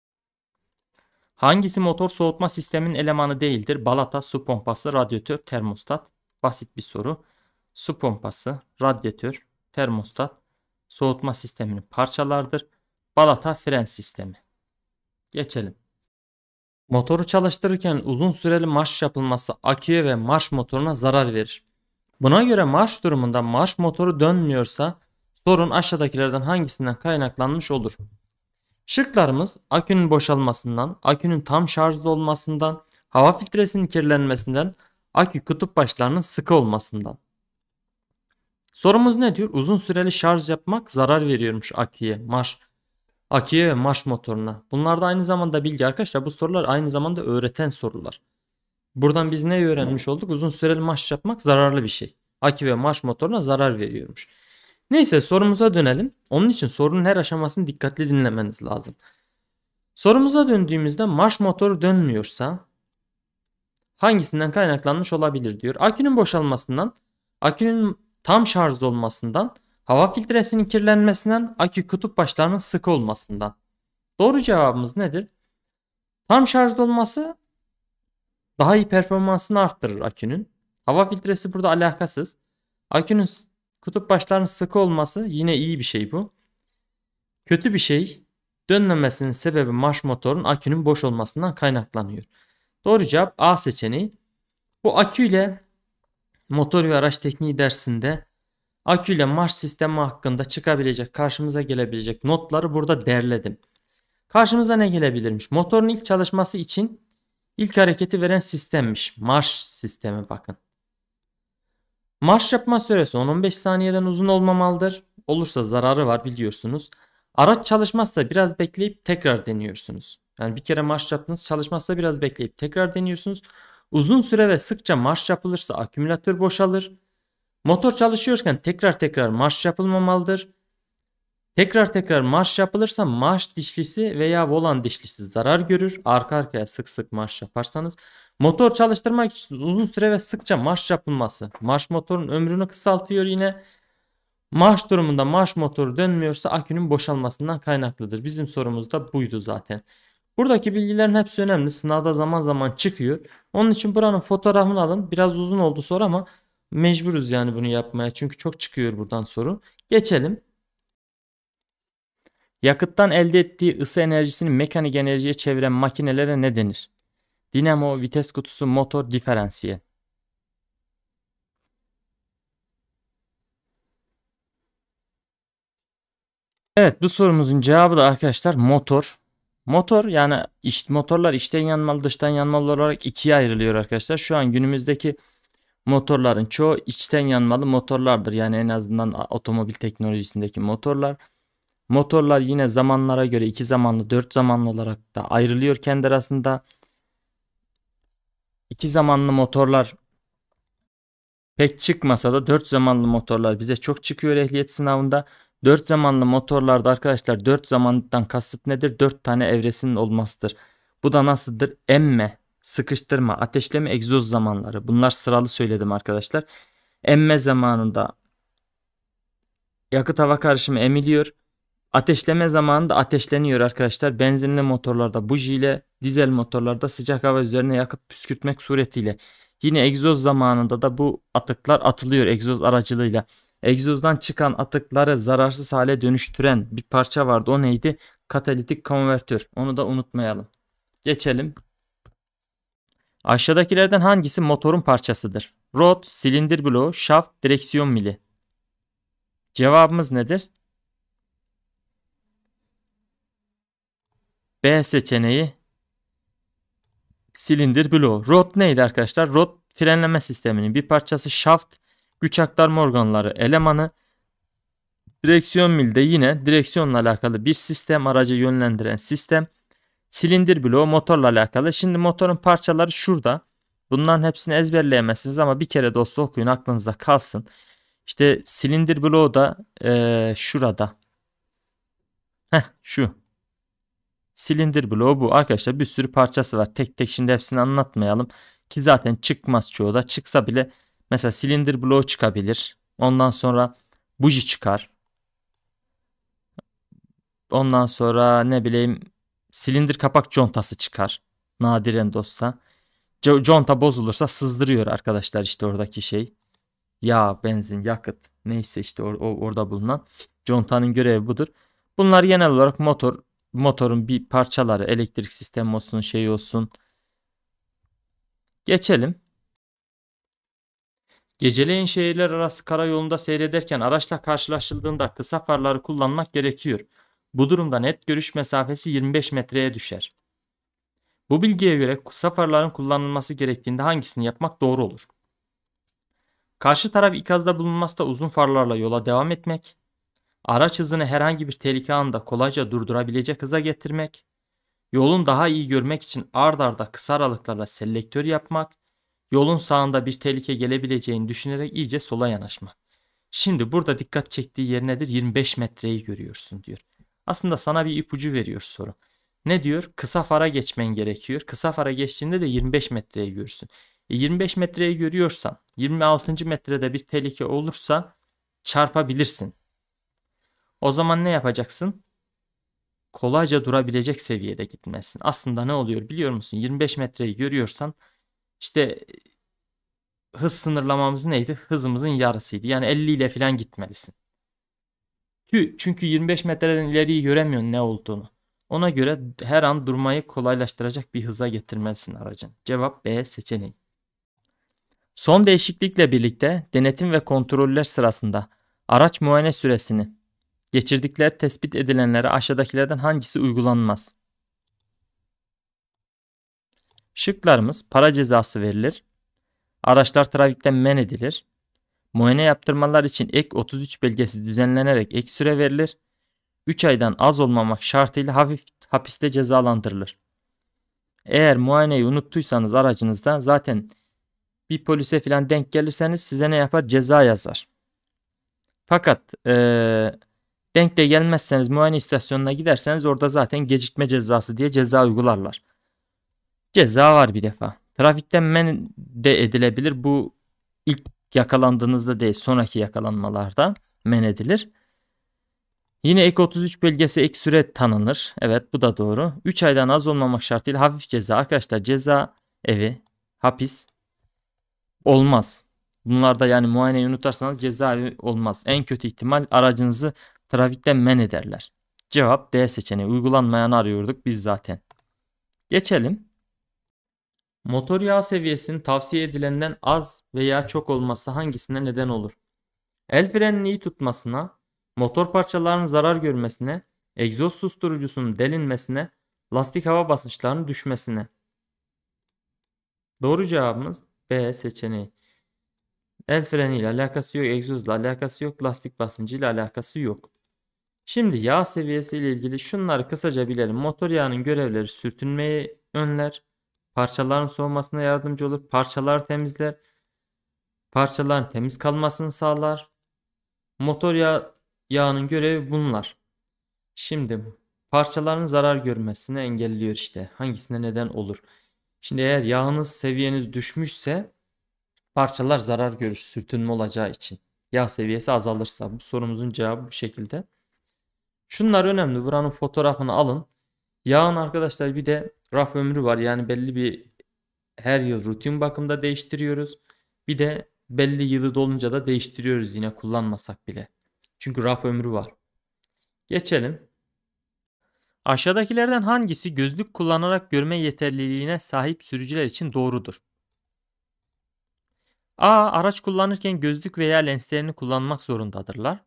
Hangisi motor soğutma sisteminin elemanı değildir? Balata, su pompası, radyatör, termostat. Basit bir soru. Su pompası, radyatör, termostat soğutma sisteminin parçalardır balata fren sistemi. Geçelim. Motoru çalıştırırken uzun süreli marş yapılması aküye ve marş motoruna zarar verir. Buna göre marş durumunda marş motoru dönmüyorsa sorun aşağıdakilerden hangisinden kaynaklanmış olur? Şıklarımız akünün boşalmasından, akünün tam şarjlı olmasından, hava filtresinin kirlenmesinden, akü kutup başlarının sıkı olmasından. Sorumuz ne diyor? Uzun süreli şarj yapmak zarar veriyormuş aküye, marş. Akiye ve marş motoruna. Bunlar da aynı zamanda bilgi arkadaşlar. Bu sorular aynı zamanda öğreten sorular. Buradan biz ne öğrenmiş olduk? Uzun süreli marş yapmak zararlı bir şey. Aki ve marş motoruna zarar veriyormuş. Neyse sorumuza dönelim. Onun için sorunun her aşamasını dikkatli dinlemeniz lazım. Sorumuza döndüğümüzde marş motoru dönmüyorsa hangisinden kaynaklanmış olabilir diyor. Akünün boşalmasından, akünün tam şarj olmasından, Hava filtresinin kirlenmesinden, akü kutup başlarının sıkı olmasından. Doğru cevabımız nedir? Tam şarj olması daha iyi performansını arttırır akünün. Hava filtresi burada alakasız. Akünün kutup başlarının sıkı olması yine iyi bir şey bu. Kötü bir şey dönmemesinin sebebi marş motorun akünün boş olmasından kaynaklanıyor. Doğru cevap A seçeneği. Bu aküyle motor ve araç tekniği dersinde Akü ile marş sistemi hakkında çıkabilecek, karşımıza gelebilecek notları burada derledim. Karşımıza ne gelebilirmiş? Motorun ilk çalışması için ilk hareketi veren sistemmiş. Marş sistemi bakın. Marş yapma süresi 10-15 saniyeden uzun olmamalıdır. Olursa zararı var biliyorsunuz. Araç çalışmazsa biraz bekleyip tekrar deniyorsunuz. Yani bir kere marş yaptınız çalışmazsa biraz bekleyip tekrar deniyorsunuz. Uzun süre ve sıkça marş yapılırsa akümülatör boşalır. Motor çalışıyorken tekrar tekrar marş yapılmamalıdır. Tekrar tekrar marş yapılırsa marş dişlisi veya volan dişlisi zarar görür. Arka arkaya sık sık marş yaparsanız. Motor çalıştırmak için uzun süre ve sıkça marş yapılması. Marş motorun ömrünü kısaltıyor yine. Marş durumunda marş motoru dönmüyorsa akünün boşalmasından kaynaklıdır. Bizim sorumuz da buydu zaten. Buradaki bilgilerin hepsi önemli. Sınavda zaman zaman çıkıyor. Onun için buranın fotoğrafını alın. Biraz uzun oldu soru ama Mecburuz yani bunu yapmaya. Çünkü çok çıkıyor buradan soru. Geçelim. Yakıttan elde ettiği ısı enerjisini mekanik enerjiye çeviren makinelere ne denir? Dinamo, vites kutusu, motor, diferansiyel. Evet bu sorumuzun cevabı da arkadaşlar motor. Motor yani iş, motorlar içten yanmalı dıştan yanmalı olarak ikiye ayrılıyor arkadaşlar. Şu an günümüzdeki motorların çoğu içten yanmalı motorlardır. Yani en azından otomobil teknolojisindeki motorlar. Motorlar yine zamanlara göre iki zamanlı, dört zamanlı olarak da ayrılıyor kendi arasında. İki zamanlı motorlar pek çıkmasa da dört zamanlı motorlar bize çok çıkıyor ehliyet sınavında. Dört zamanlı motorlarda arkadaşlar dört zamandan kasıt nedir? Dört tane evresinin olmasıdır. Bu da nasıldır? Emme sıkıştırma, ateşleme, egzoz zamanları. Bunlar sıralı söyledim arkadaşlar. Emme zamanında yakıt hava karışımı emiliyor. Ateşleme zamanında ateşleniyor arkadaşlar. Benzinli motorlarda buji ile dizel motorlarda sıcak hava üzerine yakıt püskürtmek suretiyle. Yine egzoz zamanında da bu atıklar atılıyor egzoz aracılığıyla. Egzozdan çıkan atıkları zararsız hale dönüştüren bir parça vardı. O neydi? Katalitik konvertör. Onu da unutmayalım. Geçelim Aşağıdakilerden hangisi motorun parçasıdır? Rod, silindir bloğu, şaft, direksiyon mili. Cevabımız nedir? B seçeneği silindir bloğu. Rod neydi arkadaşlar? Rod frenleme sisteminin bir parçası şaft güç aktarma organları elemanı. Direksiyon mili de yine direksiyonla alakalı bir sistem aracı yönlendiren sistem. Silindir bloğu motorla alakalı. Şimdi motorun parçaları şurada. Bunların hepsini ezberleyemezsiniz ama bir kere de okuyun aklınızda kalsın. İşte silindir bloğu da e, şurada. Heh şu. Silindir bloğu bu. Arkadaşlar bir sürü parçası var. Tek tek şimdi hepsini anlatmayalım. Ki zaten çıkmaz çoğu da. Çıksa bile mesela silindir bloğu çıkabilir. Ondan sonra buji çıkar. Ondan sonra ne bileyim silindir kapak contası çıkar. Nadiren de olsa. Conta bozulursa sızdırıyor arkadaşlar işte oradaki şey. Ya benzin, yakıt neyse işte or or orada bulunan. Contanın görevi budur. Bunlar genel olarak motor, motorun bir parçaları, elektrik sistemi olsun, şey olsun. Geçelim. Geceleyin şehirler arası karayolunda seyrederken araçla karşılaşıldığında kısa farları kullanmak gerekiyor. Bu durumda net görüş mesafesi 25 metreye düşer. Bu bilgiye göre safarların kullanılması gerektiğinde hangisini yapmak doğru olur? Karşı taraf ikazda bulunması uzun farlarla yola devam etmek, araç hızını herhangi bir tehlike anında kolayca durdurabilecek hıza getirmek, yolun daha iyi görmek için ard arda kısa aralıklarla selektör yapmak, yolun sağında bir tehlike gelebileceğini düşünerek iyice sola yanaşmak. Şimdi burada dikkat çektiği yer nedir? 25 metreyi görüyorsun diyor. Aslında sana bir ipucu veriyor soru. Ne diyor? Kısa fara geçmen gerekiyor. Kısa fara geçtiğinde de 25 metreye görürsün. E 25 metreye görüyorsan 26. metrede bir tehlike olursa çarpabilirsin. O zaman ne yapacaksın? Kolayca durabilecek seviyede gitmesin. Aslında ne oluyor biliyor musun? 25 metreyi görüyorsan işte e, hız sınırlamamız neydi? Hızımızın yarısıydı. Yani 50 ile falan gitmelisin. Çünkü 25 metreden ileriyi göremiyorsun ne olduğunu. Ona göre her an durmayı kolaylaştıracak bir hıza getirmelisin aracın. Cevap B seçeneği. Son değişiklikle birlikte denetim ve kontroller sırasında araç muayene süresini, geçirdikler tespit edilenlere aşağıdakilerden hangisi uygulanmaz? Şıklarımız para cezası verilir, araçlar trafikten men edilir, Muayene yaptırmalar için ek 33 belgesi düzenlenerek ek süre verilir. 3 aydan az olmamak şartıyla hafif hapiste cezalandırılır. Eğer muayeneyi unuttuysanız aracınızda zaten bir polise falan denk gelirseniz size ne yapar? Ceza yazar. Fakat ee, denk de gelmezseniz muayene istasyonuna giderseniz orada zaten gecikme cezası diye ceza uygularlar. Ceza var bir defa. Trafikten men de edilebilir. Bu ilk yakalandığınızda değil sonraki yakalanmalarda men edilir. Yine ek 33 belgesi ek süre tanınır. Evet bu da doğru. 3 aydan az olmamak şartıyla hafif ceza. Arkadaşlar ceza evi, hapis olmaz. Bunlarda yani muayeneyi unutarsanız cezaevi olmaz. En kötü ihtimal aracınızı trafikten men ederler. Cevap D seçeneği. Uygulanmayanı arıyorduk biz zaten. Geçelim. Motor yağ seviyesinin tavsiye edilenden az veya çok olması hangisine neden olur? El frenini iyi tutmasına, motor parçalarının zarar görmesine, egzoz susturucusunun delinmesine, lastik hava basınçlarının düşmesine. Doğru cevabımız B seçeneği. El freniyle alakası yok, egzozla alakası yok, lastik basıncıyla alakası yok. Şimdi yağ seviyesi ile ilgili şunları kısaca bilelim. Motor yağının görevleri sürtünmeyi önler parçaların soğumasına yardımcı olur. Parçalar temizler. Parçaların temiz kalmasını sağlar. Motor yağ, yağının görevi bunlar. Şimdi parçaların zarar görmesini engelliyor işte. Hangisine neden olur? Şimdi eğer yağınız seviyeniz düşmüşse parçalar zarar görür sürtünme olacağı için. Yağ seviyesi azalırsa bu sorumuzun cevabı bu şekilde. Şunlar önemli. Buranın fotoğrafını alın. Yağın arkadaşlar bir de raf ömrü var. Yani belli bir her yıl rutin bakımda değiştiriyoruz. Bir de belli yılı dolunca da değiştiriyoruz yine kullanmasak bile. Çünkü raf ömrü var. Geçelim. Aşağıdakilerden hangisi gözlük kullanarak görme yeterliliğine sahip sürücüler için doğrudur? A. Araç kullanırken gözlük veya lenslerini kullanmak zorundadırlar.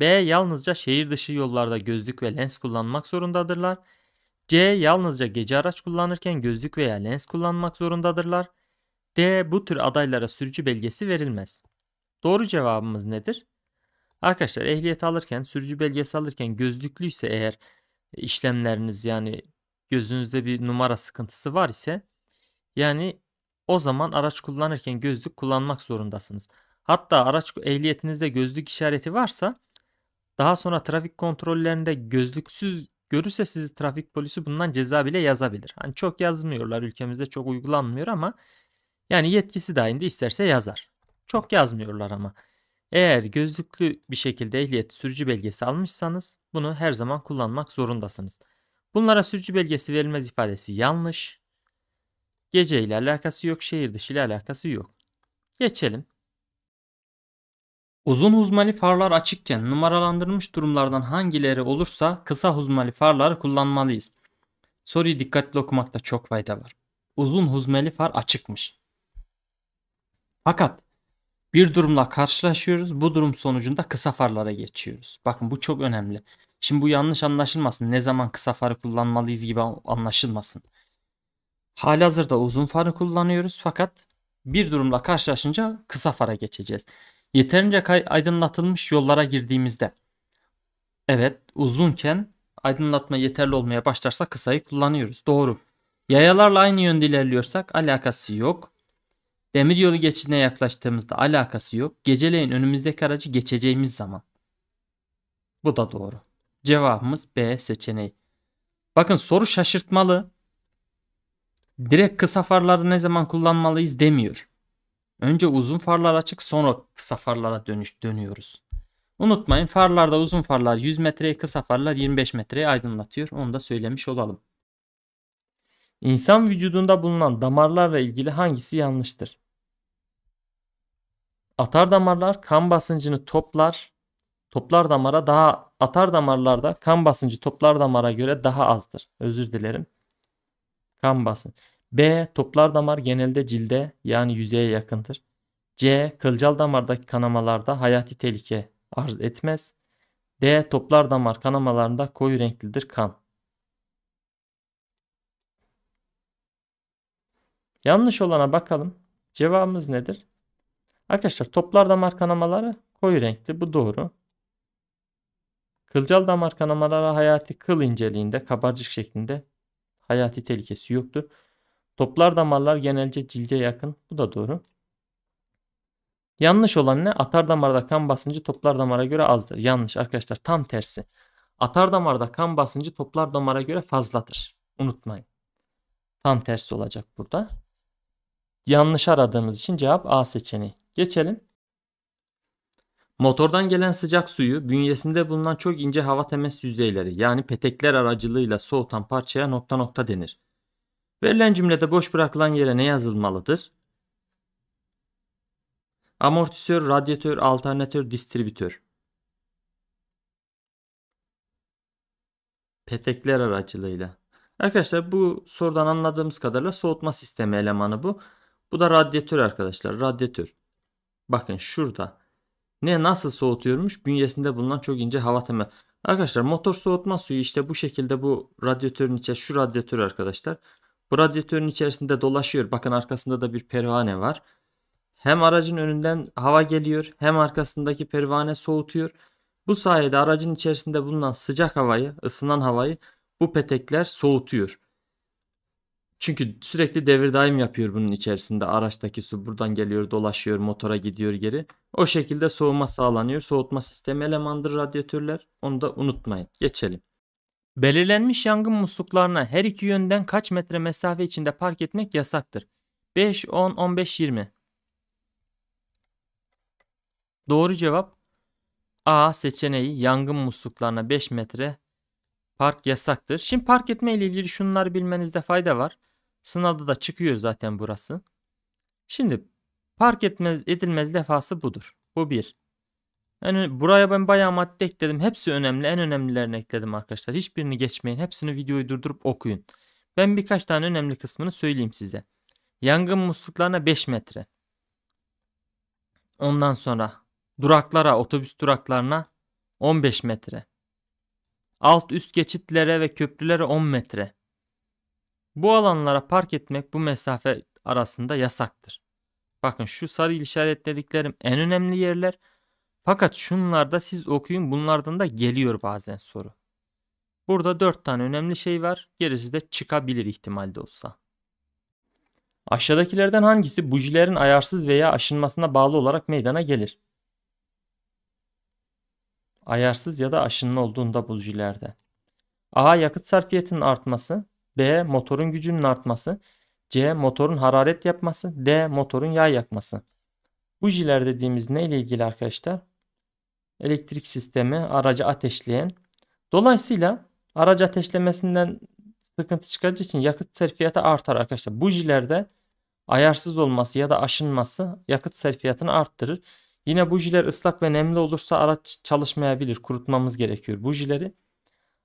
B. Yalnızca şehir dışı yollarda gözlük ve lens kullanmak zorundadırlar. C. Yalnızca gece araç kullanırken gözlük veya lens kullanmak zorundadırlar. D. Bu tür adaylara sürücü belgesi verilmez. Doğru cevabımız nedir? Arkadaşlar ehliyet alırken, sürücü belgesi alırken gözlüklü ise eğer e, işlemleriniz yani gözünüzde bir numara sıkıntısı var ise yani o zaman araç kullanırken gözlük kullanmak zorundasınız. Hatta araç ehliyetinizde gözlük işareti varsa daha sonra trafik kontrollerinde gözlüksüz Görürse sizi trafik polisi bundan ceza bile yazabilir. Hani çok yazmıyorlar ülkemizde çok uygulanmıyor ama yani yetkisi dahilinde isterse yazar. Çok yazmıyorlar ama. Eğer gözlüklü bir şekilde ehliyet sürücü belgesi almışsanız bunu her zaman kullanmak zorundasınız. Bunlara sürücü belgesi verilmez ifadesi yanlış. Gece ile alakası yok, şehir dışı ile alakası yok. Geçelim. Uzun huzmali farlar açıkken numaralandırılmış durumlardan hangileri olursa kısa huzmali farları kullanmalıyız. Soruyu dikkatli okumakta çok fayda var. Uzun huzmeli far açıkmış. Fakat bir durumla karşılaşıyoruz. Bu durum sonucunda kısa farlara geçiyoruz. Bakın bu çok önemli. Şimdi bu yanlış anlaşılmasın. Ne zaman kısa farı kullanmalıyız gibi anlaşılmasın. Halihazırda uzun farı kullanıyoruz fakat bir durumla karşılaşınca kısa fara geçeceğiz. Yeterince aydınlatılmış yollara girdiğimizde. Evet uzunken aydınlatma yeterli olmaya başlarsa kısayı kullanıyoruz. Doğru. Yayalarla aynı yönde ilerliyorsak alakası yok. Demiryolu geçidine yaklaştığımızda alakası yok. Geceleyin önümüzdeki aracı geçeceğimiz zaman. Bu da doğru. Cevabımız B seçeneği. Bakın soru şaşırtmalı. Direkt kısa farları ne zaman kullanmalıyız demiyor. Önce uzun farlar açık sonra kısa farlara dönüş, dönüyoruz. Unutmayın farlarda uzun farlar 100 metreye kısa farlar 25 metreye aydınlatıyor. Onu da söylemiş olalım. İnsan vücudunda bulunan damarlarla ilgili hangisi yanlıştır? Atar damarlar kan basıncını toplar, toplar damara daha atar damarlarda kan basıncı toplar damara göre daha azdır. Özür dilerim. Kan basın. B. Toplar damar genelde cilde yani yüzeye yakındır. C. Kılcal damardaki kanamalarda hayati tehlike arz etmez. D. Toplar damar kanamalarında koyu renklidir kan. Yanlış olana bakalım. Cevabımız nedir? Arkadaşlar toplar damar kanamaları koyu renkli. Bu doğru. Kılcal damar kanamaları hayati kıl inceliğinde kabarcık şeklinde hayati tehlikesi yoktur. Toplar damarlar genelce cilde yakın. Bu da doğru. Yanlış olan ne? Atar damarda kan basıncı toplar damara göre azdır. Yanlış arkadaşlar tam tersi. Atar damarda kan basıncı toplar damara göre fazladır. Unutmayın. Tam tersi olacak burada. Yanlış aradığımız için cevap A seçeneği. Geçelim. Motordan gelen sıcak suyu bünyesinde bulunan çok ince hava temas yüzeyleri yani petekler aracılığıyla soğutan parçaya nokta nokta denir. Verilen cümlede boş bırakılan yere ne yazılmalıdır? Amortisör, radyatör, alternatör, distribütör. Petekler aracılığıyla. Arkadaşlar bu sorudan anladığımız kadarıyla soğutma sistemi elemanı bu. Bu da radyatör arkadaşlar. Radyatör. Bakın şurada. Ne nasıl soğutuyormuş? Bünyesinde bulunan çok ince hava temel. Arkadaşlar motor soğutma suyu işte bu şekilde bu radyatörün içe şu radyatör arkadaşlar. Bu radyatörün içerisinde dolaşıyor. Bakın arkasında da bir pervane var. Hem aracın önünden hava geliyor hem arkasındaki pervane soğutuyor. Bu sayede aracın içerisinde bulunan sıcak havayı, ısınan havayı bu petekler soğutuyor. Çünkü sürekli devir daim yapıyor bunun içerisinde. Araçtaki su buradan geliyor, dolaşıyor, motora gidiyor geri. O şekilde soğuma sağlanıyor. Soğutma sistemi elemandır radyatörler. Onu da unutmayın. Geçelim. Belirlenmiş yangın musluklarına her iki yönden kaç metre mesafe içinde park etmek yasaktır? 5, 10, 15, 20. Doğru cevap A seçeneği yangın musluklarına 5 metre park yasaktır. Şimdi park etme ile ilgili şunları bilmenizde fayda var. Sınavda da çıkıyor zaten burası. Şimdi park etmez edilmez lefası budur. Bu bir. Yani buraya ben bayağı madde ekledim. Hepsi önemli. En önemlilerini ekledim arkadaşlar. Hiçbirini geçmeyin. Hepsini videoyu durdurup okuyun. Ben birkaç tane önemli kısmını söyleyeyim size. Yangın musluklarına 5 metre. Ondan sonra duraklara, otobüs duraklarına 15 metre. Alt üst geçitlere ve köprülere 10 metre. Bu alanlara park etmek bu mesafe arasında yasaktır. Bakın şu sarı işaretlediklerim en önemli yerler. Fakat şunlarda siz okuyun bunlardan da geliyor bazen soru. Burada dört tane önemli şey var. Gerisi de çıkabilir ihtimalde olsa. Aşağıdakilerden hangisi bujilerin ayarsız veya aşınmasına bağlı olarak meydana gelir? Ayarsız ya da aşınma olduğunda bujilerde. A. Yakıt sarfiyetinin artması. B. Motorun gücünün artması. C. Motorun hararet yapması. D. Motorun yağ yakması. Bujiler dediğimiz ne ile ilgili arkadaşlar? Elektrik sistemi aracı ateşleyen. Dolayısıyla aracı ateşlemesinden sıkıntı çıkacağı için yakıt serfiyatı artar arkadaşlar. Bujilerde ayarsız olması ya da aşınması yakıt serfiyatını arttırır. Yine bujiler ıslak ve nemli olursa araç çalışmayabilir. Kurutmamız gerekiyor bujileri.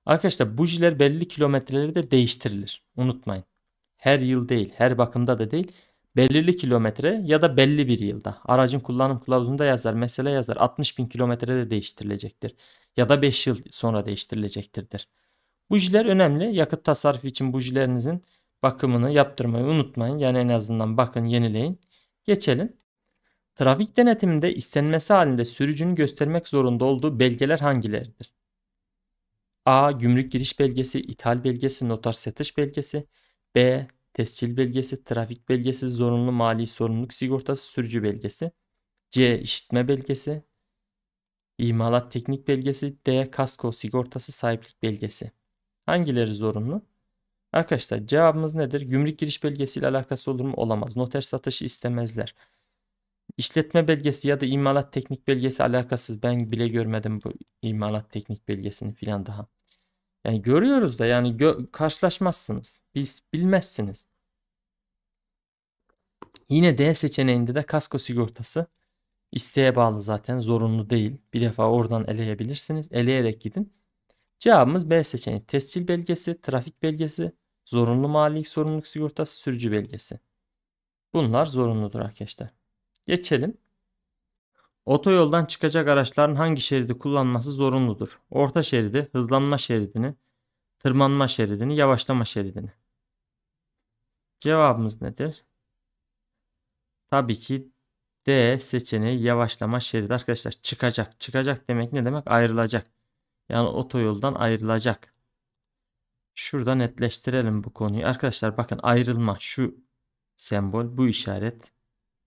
Arkadaşlar bujiler belli kilometreleri de değiştirilir. Unutmayın. Her yıl değil, her bakımda da değil belirli kilometre ya da belli bir yılda aracın kullanım kılavuzunda yazar mesele yazar 60 bin kilometre de değiştirilecektir ya da 5 yıl sonra değiştirilecektirdir. Bujiler önemli yakıt tasarrufu için bujilerinizin bakımını yaptırmayı unutmayın yani en azından bakın yenileyin geçelim. Trafik denetiminde istenmesi halinde sürücünün göstermek zorunda olduğu belgeler hangileridir? A. Gümrük giriş belgesi, ithal belgesi, notar satış belgesi. B tescil belgesi, trafik belgesi, zorunlu mali sorumluluk sigortası, sürücü belgesi. C. işitme belgesi, imalat teknik belgesi, D. kasko sigortası, sahiplik belgesi. Hangileri zorunlu? Arkadaşlar cevabımız nedir? Gümrük giriş Belgesi ile alakası olur mu? Olamaz. Noter satışı istemezler. İşletme belgesi ya da imalat teknik belgesi alakasız. Ben bile görmedim bu imalat teknik belgesini filan daha. Yani görüyoruz da yani gö karşılaşmazsınız. Biz bilmezsiniz. Yine D seçeneğinde de kasko sigortası isteğe bağlı zaten zorunlu değil. Bir defa oradan eleyebilirsiniz. Eleyerek gidin. Cevabımız B seçeneği. Tescil belgesi, trafik belgesi, zorunlu mali sorumluluk sigortası, sürücü belgesi. Bunlar zorunludur arkadaşlar. Geçelim. Otoyoldan çıkacak araçların hangi şeridi kullanması zorunludur? Orta şeridi, hızlanma şeridini, tırmanma şeridini, yavaşlama şeridini. Cevabımız nedir? Tabii ki D seçeneği yavaşlama şeridi. Arkadaşlar çıkacak. Çıkacak demek ne demek? Ayrılacak. Yani otoyoldan ayrılacak. Şurada netleştirelim bu konuyu. Arkadaşlar bakın ayrılma şu sembol, bu işaret,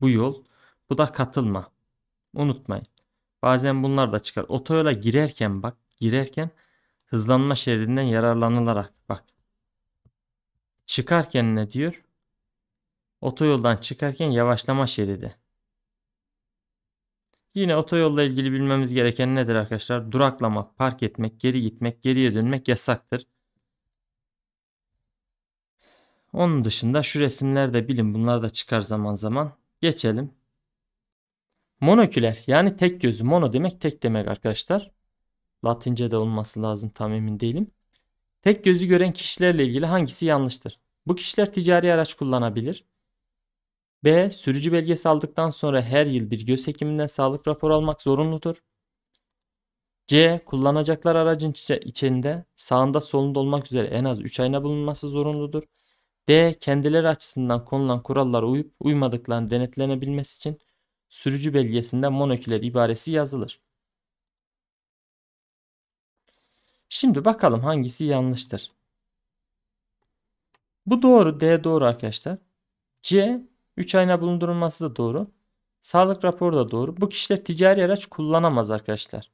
bu yol, bu da katılma. Unutmayın. Bazen bunlar da çıkar. Otoyola girerken bak girerken hızlanma şeridinden yararlanılarak bak. Çıkarken ne diyor? Otoyoldan çıkarken yavaşlama şeridi. Yine otoyolla ilgili bilmemiz gereken nedir arkadaşlar? Duraklamak, park etmek, geri gitmek, geriye dönmek yasaktır. Onun dışında şu resimlerde bilin bunlar da çıkar zaman zaman. Geçelim. Monoküler yani tek gözü. Mono demek tek demek arkadaşlar. Latince de olması lazım tam emin değilim. Tek gözü gören kişilerle ilgili hangisi yanlıştır? Bu kişiler ticari araç kullanabilir. B. Sürücü belgesi aldıktan sonra her yıl bir göz hekiminden sağlık raporu almak zorunludur. C. Kullanacaklar aracın içinde sağında solunda olmak üzere en az 3 ayna bulunması zorunludur. D. Kendileri açısından konulan kurallara uyup uymadıklarını denetlenebilmesi için sürücü belgesinde monoküler ibaresi yazılır. Şimdi bakalım hangisi yanlıştır. Bu doğru. D doğru arkadaşlar. C 3 ayna bulundurulması da doğru. Sağlık raporu da doğru. Bu kişiler ticari araç kullanamaz arkadaşlar.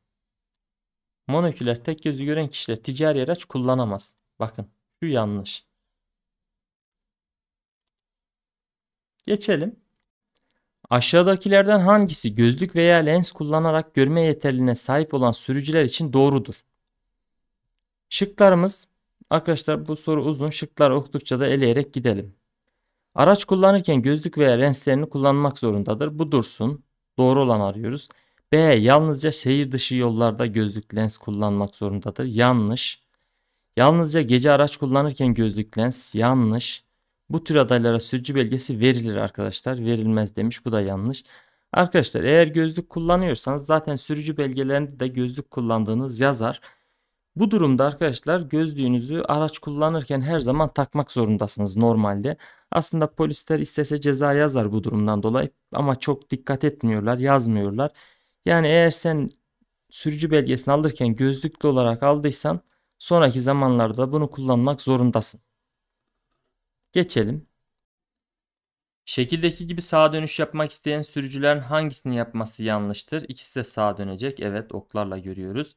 Monoküler tek gözü gören kişiler ticari araç kullanamaz. Bakın şu yanlış. Geçelim. Aşağıdakilerden hangisi gözlük veya lens kullanarak görme yeterliliğine sahip olan sürücüler için doğrudur? Şıklarımız arkadaşlar bu soru uzun şıklar okudukça da eleyerek gidelim. Araç kullanırken gözlük veya lenslerini kullanmak zorundadır. Bu dursun. Doğru olan arıyoruz. B. Yalnızca şehir dışı yollarda gözlük lens kullanmak zorundadır. Yanlış. Yalnızca gece araç kullanırken gözlük lens yanlış. Bu tür adaylara sürücü belgesi verilir arkadaşlar. Verilmez demiş. Bu da yanlış. Arkadaşlar eğer gözlük kullanıyorsanız zaten sürücü belgelerinde de gözlük kullandığınız yazar. Bu durumda arkadaşlar gözlüğünüzü araç kullanırken her zaman takmak zorundasınız normalde. Aslında polisler istese ceza yazar bu durumdan dolayı ama çok dikkat etmiyorlar yazmıyorlar. Yani eğer sen sürücü belgesini alırken gözlüklü olarak aldıysan sonraki zamanlarda bunu kullanmak zorundasın. Geçelim. Şekildeki gibi sağ dönüş yapmak isteyen sürücülerin hangisini yapması yanlıştır? İkisi de sağ dönecek. Evet oklarla görüyoruz.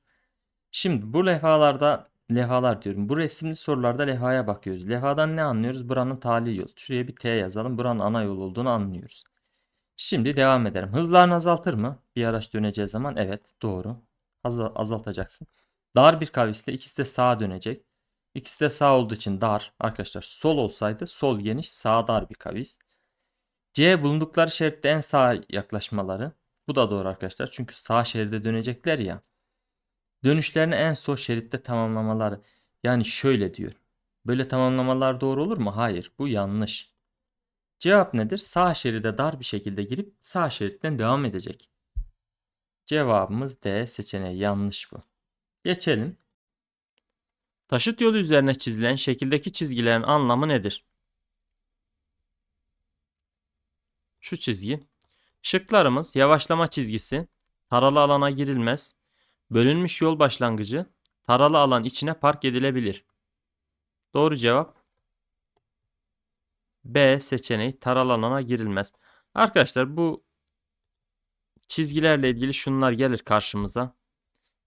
Şimdi bu levhalarda levhalar diyorum. Bu resimli sorularda levhaya bakıyoruz. Levhadan ne anlıyoruz? Buranın tali yol. Şuraya bir T yazalım. Buranın ana yol olduğunu anlıyoruz. Şimdi devam edelim. Hızlarını azaltır mı? Bir araç döneceği zaman evet doğru. azaltacaksın. Dar bir kavisle ikisi de sağa dönecek. İkisi de sağ olduğu için dar. Arkadaşlar sol olsaydı sol geniş sağ dar bir kavis. C bulundukları şeritte en sağ yaklaşmaları. Bu da doğru arkadaşlar. Çünkü sağ şeride dönecekler ya. Dönüşlerini en sol şeritte tamamlamaları. Yani şöyle diyor. Böyle tamamlamalar doğru olur mu? Hayır. Bu yanlış. Cevap nedir? Sağ şeride dar bir şekilde girip sağ şeritten devam edecek. Cevabımız D seçeneği yanlış bu. Geçelim. Taşıt yolu üzerine çizilen şekildeki çizgilerin anlamı nedir? Şu çizgi. Şıklarımız yavaşlama çizgisi, taralı alana girilmez, bölünmüş yol başlangıcı, taralı alan içine park edilebilir. Doğru cevap B seçeneği taralı alana girilmez. Arkadaşlar bu çizgilerle ilgili şunlar gelir karşımıza.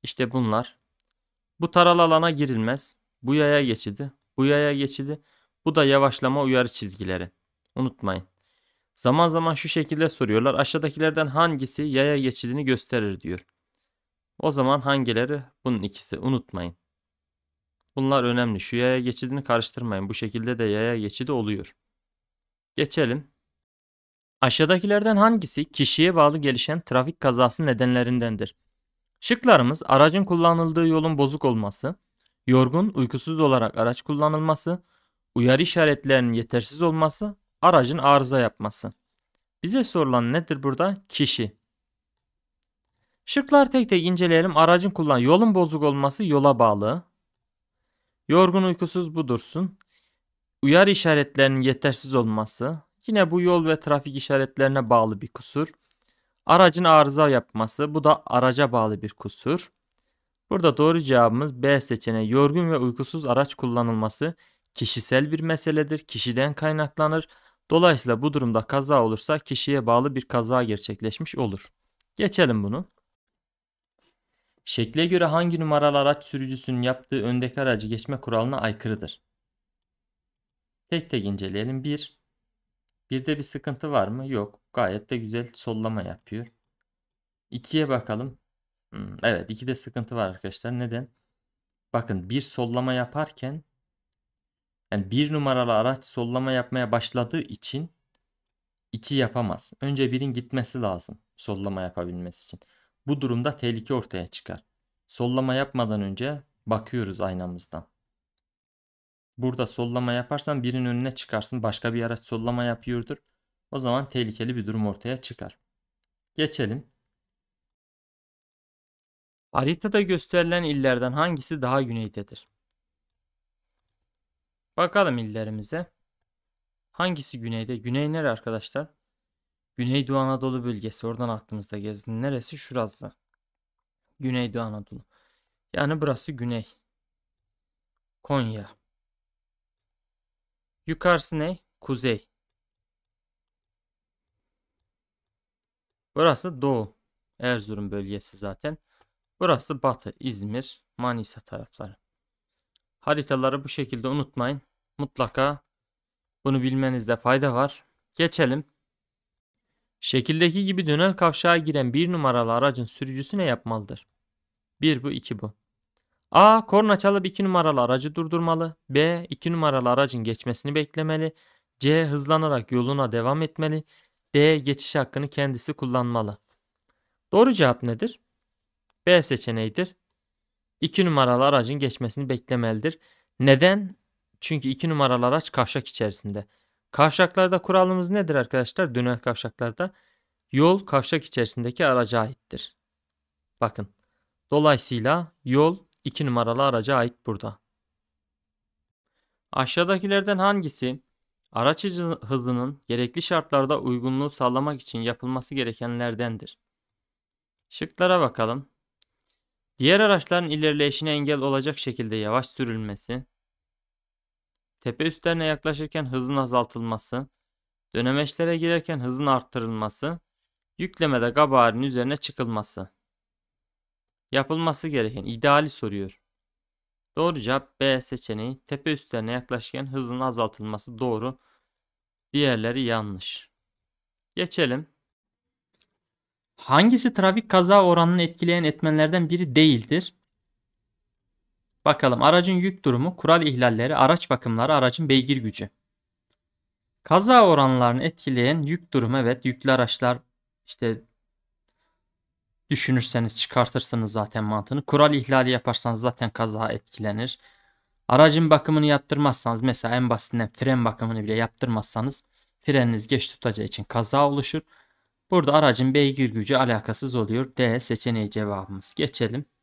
İşte bunlar. Bu taralı alana girilmez. Bu yaya geçidi. Bu yaya geçidi. Bu da yavaşlama uyarı çizgileri. Unutmayın. Zaman zaman şu şekilde soruyorlar. Aşağıdakilerden hangisi yaya geçidini gösterir diyor. O zaman hangileri? Bunun ikisi. Unutmayın. Bunlar önemli. Şu yaya geçidini karıştırmayın. Bu şekilde de yaya geçidi oluyor. Geçelim. Aşağıdakilerden hangisi kişiye bağlı gelişen trafik kazası nedenlerindendir? Şıklarımız aracın kullanıldığı yolun bozuk olması, yorgun, uykusuz olarak araç kullanılması, uyarı işaretlerinin yetersiz olması, aracın arıza yapması. Bize sorulan nedir burada? Kişi. Şıklar tek tek inceleyelim. Aracın kullan yolun bozuk olması yola bağlı. Yorgun uykusuz budursun, Uyarı işaretlerinin yetersiz olması. Yine bu yol ve trafik işaretlerine bağlı bir kusur. Aracın arıza yapması bu da araca bağlı bir kusur. Burada doğru cevabımız B seçeneği yorgun ve uykusuz araç kullanılması kişisel bir meseledir. Kişiden kaynaklanır. Dolayısıyla bu durumda kaza olursa kişiye bağlı bir kaza gerçekleşmiş olur. Geçelim bunu. Şekle göre hangi numaralı araç sürücüsünün yaptığı öndeki aracı geçme kuralına aykırıdır? Tek tek inceleyelim. 1. Bir de bir sıkıntı var mı? Yok. Gayet de güzel sollama yapıyor. 2'ye bakalım. Hmm, evet 2'de sıkıntı var arkadaşlar. Neden? Bakın bir sollama yaparken yani bir numaralı araç sollama yapmaya başladığı için 2 yapamaz. Önce birin gitmesi lazım sollama yapabilmesi için. Bu durumda tehlike ortaya çıkar. Sollama yapmadan önce bakıyoruz aynamızdan. Burada sollama yaparsan birinin önüne çıkarsın. Başka bir araç sollama yapıyordur. O zaman tehlikeli bir durum ortaya çıkar. Geçelim. Haritada gösterilen illerden hangisi daha güneydedir? Bakalım illerimize. Hangisi güneyde? Güney nere arkadaşlar? Güneydoğu Anadolu bölgesi. Oradan aklımızda gezdi. Neresi? Şurası. Güneydoğu Anadolu. Yani burası güney. Konya. Yukarısı ne? Kuzey. Burası doğu. Erzurum bölgesi zaten. Burası batı. İzmir, Manisa tarafları. Haritaları bu şekilde unutmayın. Mutlaka bunu bilmenizde fayda var. Geçelim. Şekildeki gibi dönel kavşağa giren bir numaralı aracın sürücüsü ne yapmalıdır? 1 bu 2 bu. A. Korna çalıp 2 numaralı aracı durdurmalı. B. 2 numaralı aracın geçmesini beklemeli. C. Hızlanarak yoluna devam etmeli. D. Geçiş hakkını kendisi kullanmalı. Doğru cevap nedir? B seçeneğidir. 2 numaralı aracın geçmesini beklemelidir. Neden? Çünkü 2 numaralı araç kavşak içerisinde. Kavşaklarda kuralımız nedir arkadaşlar? Dönel kavşaklarda yol kavşak içerisindeki araca aittir. Bakın. Dolayısıyla yol 2 numaralı araca ait burada. Aşağıdakilerden hangisi araç hızının gerekli şartlarda uygunluğu sağlamak için yapılması gerekenlerdendir? Şıklara bakalım. Diğer araçların ilerleyişine engel olacak şekilde yavaş sürülmesi, tepe üstlerine yaklaşırken hızın azaltılması, dönemeçlere girerken hızın arttırılması, yüklemede gabarinin üzerine çıkılması. Yapılması gereken ideali soruyor. Doğru cevap B seçeneği. Tepe üstlerine yaklaşırken hızın azaltılması doğru. Diğerleri yanlış. Geçelim. Hangisi trafik kaza oranını etkileyen etmenlerden biri değildir? Bakalım aracın yük durumu, kural ihlalleri, araç bakımları, aracın beygir gücü. Kaza oranlarını etkileyen yük durumu evet yüklü araçlar işte düşünürseniz çıkartırsınız zaten mantığını. Kural ihlali yaparsanız zaten kaza etkilenir. Aracın bakımını yaptırmazsanız mesela en basitinden fren bakımını bile yaptırmazsanız freniniz geç tutacağı için kaza oluşur. Burada aracın beygir gücü alakasız oluyor. D seçeneği cevabımız. Geçelim.